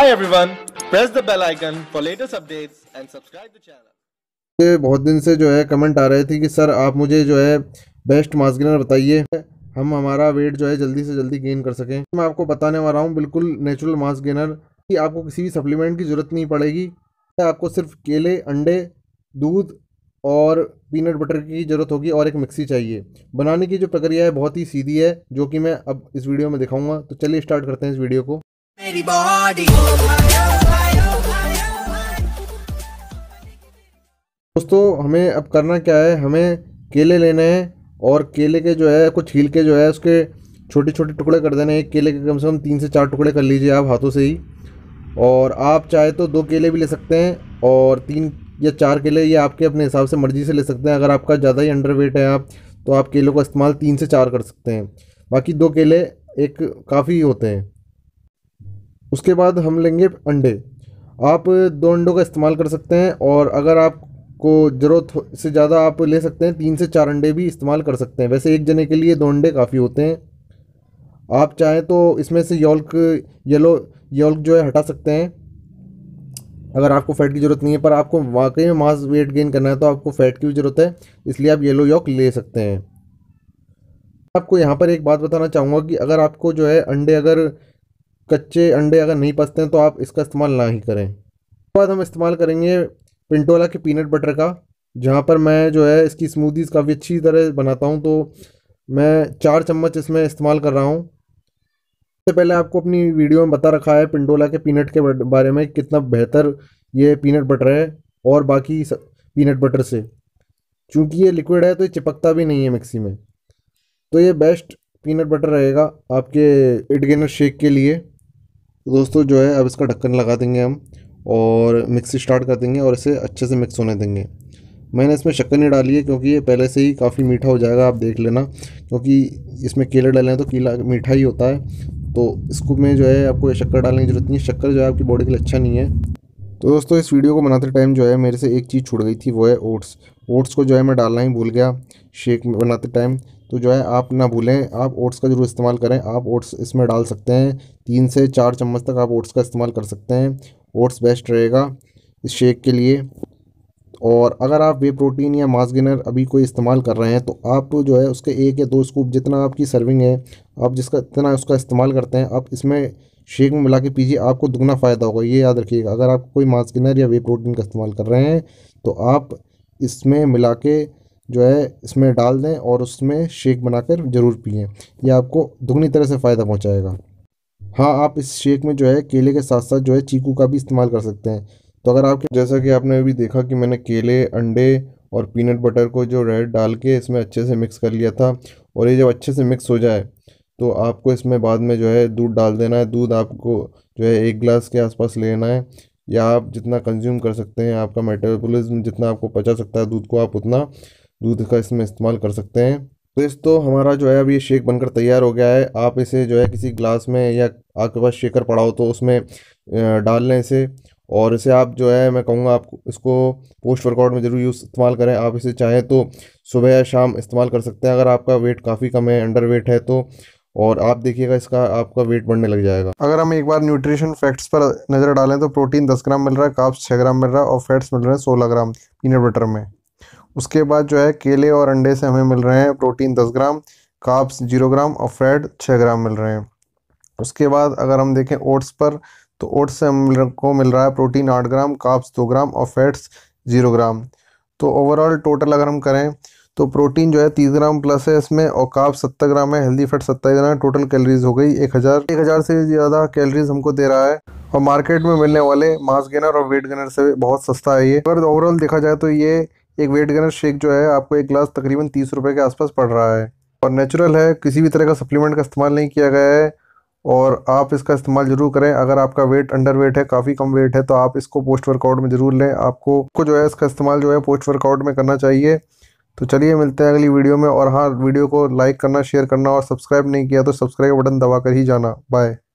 बहुत दिन से जो है कमेंट आ रहे थे कि सर आप मुझे जो है बेस्ट मास गेनर बताइए हम हमारा वेट जो है जल्दी से जल्दी गेन कर सकें मैं आपको बताने वाला हूँ बिल्कुल नेचुरल मास गेनर कि आपको किसी भी सप्लीमेंट की ज़रूरत नहीं पड़ेगी आपको सिर्फ केले अंडे दूध और पीनट बटर की ज़रूरत होगी और एक मिक्सी चाहिए बनाने की जो प्रक्रिया है बहुत ही सीधी है जो कि मैं अब इस वीडियो में दिखाऊंगा तो चलिए स्टार्ट करते हैं इस वीडियो को मेरी बॉडी दोस्तों हमें अब करना क्या है हमें केले लेने हैं और केले के जो है कुछ छील के जो है उसके छोटे छोटे टुकड़े कर देने हैं केले के कम से कम तीन से चार टुकड़े कर लीजिए आप हाथों से ही और आप चाहे तो दो केले भी ले सकते हैं और तीन या चार केले ये आपके अपने हिसाब से मर्ज़ी से ले सकते हैं अगर आपका ज़्यादा ही अंडर वेट है आप तो आप केलों का इस्तेमाल तीन से चार कर सकते हैं बाकी दो केले एक काफ़ी होते हैं उसके बाद हम लेंगे अंडे आप दो अंडों का इस्तेमाल कर सकते हैं और अगर आपको ज़रूरत से ज़्यादा आप ले सकते हैं तीन से चार अंडे भी इस्तेमाल कर सकते हैं वैसे एक जने के लिए दो अंडे काफ़ी होते हैं आप चाहें तो इसमें से योल्क येलो योल्क जो है हटा सकते हैं अगर आपको फैट की ज़रूरत नहीं है पर आपको वाकई में मास वेट गेन करना है तो आपको फ़ैट की भी ज़रूरत है इसलिए आप येलो योक ले सकते हैं आपको यहाँ पर एक बात बताना चाहूँगा कि अगर आपको जो है अंडे अगर कच्चे अंडे अगर नहीं पसते हैं तो आप इसका इस्तेमाल ना ही करें उसके बाद हम इस्तेमाल करेंगे पिंटोला के पीनट बटर का जहाँ पर मैं जो है इसकी स्मूदीज़ काफ़ी अच्छी तरह बनाता हूँ तो मैं चार चम्मच इसमें इस्तेमाल कर रहा हूँ सबसे पहले आपको अपनी वीडियो में बता रखा है पिंडोला के पीनट के बारे में कितना बेहतर ये पीनट बटर है और बाकी पीनट बटर से चूँकि ये लिक्विड है तो ये चिपकता भी नहीं है मिक्सी में तो ये बेस्ट पीनट बटर रहेगा आपके इडगेनर शेक के लिए तो दोस्तों जो है अब इसका ढक्कन लगा देंगे हम और मिक्सी स्टार्ट कर देंगे और इसे अच्छे से मिक्स होने देंगे मैंने इसमें शक्कर नहीं डाली है क्योंकि ये पहले से ही काफ़ी मीठा हो जाएगा आप देख लेना क्योंकि इसमें केले डालें तो केला मीठा ही होता है तो इसको में जो है आपको शक्कर डालने की जरूरत नहीं है शक्कर जो है आपकी बॉडी के लिए अच्छा नहीं है तो दोस्तों इस वीडियो को बनाते टाइम जो है मेरे से एक चीज़ छुड़ गई थी वो है ओट्स ओट्स को जो है मैं डालना ही भूल गया शेक बनाते टाइम तो जो है आप ना भूलें आप ओट्स का जरूर इस्तेमाल करें आप ओट्स इसमें डाल सकते हैं तीन से चार चम्मच तक आप ओट्स का इस्तेमाल कर सकते हैं ओट्स बेस्ट रहेगा इस शेक के लिए और अगर आप वे प्रोटीन या मास गेनर अभी कोई इस्तेमाल कर रहे हैं तो आप जो है उसके एक या दो स्कूप जितना आपकी सर्विंग है आप जिसका इतना उसका इस्तेमाल करते हैं आप इसमें शेक में मिला के पीजिए आपको दुगना फ़ायदा होगा ये याद रखिएगा अगर आप कोई मास गेनर या वे प्रोटीन का इस्तेमाल कर रहे हैं तो आप इसमें मिला के जो है इसमें डाल दें और उसमें शेक बनाकर ज़रूर पिएँ यह आपको दुगनी तरह से फ़ायदा पहुँचाएगा हाँ आप इस शेक में जो है केले के साथ साथ जो है चीकू का भी इस्तेमाल कर सकते हैं तो अगर आपके जैसा कि आपने अभी देखा कि मैंने केले अंडे और पीनट बटर को जो रेड डाल के इसमें अच्छे से मिक्स कर लिया था और ये जब अच्छे से मिक्स हो जाए तो आपको इसमें बाद में जो है दूध डाल देना है दूध आपको जो है एक गिलास के आसपास लेना है या आप जितना कंज्यूम कर सकते हैं आपका मेटाबॉलिज्म जितना आपको पचा सकता है दूध को आप उतना दूध का इसमें इस्तेमाल कर सकते हैं तो इस तो हमारा जो है अब ये शेक बनकर तैयार हो गया है आप इसे जो है किसी ग्लास में या आपके पास शेकर पड़ा हो तो उसमें डाल लें इसे और इसे आप जो है मैं कहूँगा आप इसको पोस्ट वर्कआउट में ज़रूर यूज़ इस्तेमाल करें आप इसे चाहें तो सुबह या शाम इस्तेमाल कर सकते हैं अगर आपका वेट काफ़ी कम है अंडर वेट है तो और आप देखिएगा इसका आपका वेट बढ़ने लग जाएगा अगर हम एक बार न्यूट्रिशन फैक्ट्स पर नज़र डालें तो प्रोटीन 10 ग्राम मिल रहा है काप्स 6 ग्राम मिल रहा है और फैट्स मिल रहे हैं 16 ग्राम पीनट बटर में उसके बाद जो है केले और अंडे से हमें मिल रहे हैं प्रोटीन दस ग्राम काप्स जीरो ग्राम और फैट छः ग्राम मिल रहे हैं उसके बाद अगर हम देखें ओट्स पर तो ओट्स से हम को मिल रहा है प्रोटीन आठ ग्राम काप्स दो ग्राम और फैट्स जीरो ग्राम तो ओवरऑल टोटल अगर हम करें तो प्रोटीन जो है तीस ग्राम प्लस है इसमें और काप सत्तर ग्राम है हेल्दी फैट सत्ताईस ग्राम टोटल कैलोरीज हो गई एक हज़ार एक हज़ार से ज़्यादा कैलोरीज हमको दे रहा है और मार्केट में मिलने वाले मास गेनर और वेट गेनर से बहुत सस्ता है ये पर ओवरऑल देखा जाए तो ये एक वेट गेनर शेक जो है आपको एक ग्लास तकरीबन तीस रुपये के आसपास पड़ रहा है और नेचुरल है किसी भी तरह का सप्लीमेंट का इस्तेमाल नहीं किया गया है और आप इसका इस्तेमाल ज़रूर करें अगर आपका वेट अंडर वेट है काफ़ी कम वेट है तो आप इसको पोस्ट वर्कआउट में ज़रूर लें आपको को जो है इसका इस्तेमाल जो है पोस्ट वर्कआउट में करना चाहिए तो चलिए मिलते हैं अगली वीडियो में और हाँ वीडियो को लाइक करना शेयर करना और सब्सक्राइब नहीं किया तो सब्सक्राइब बटन दबा कर ही जाना बाय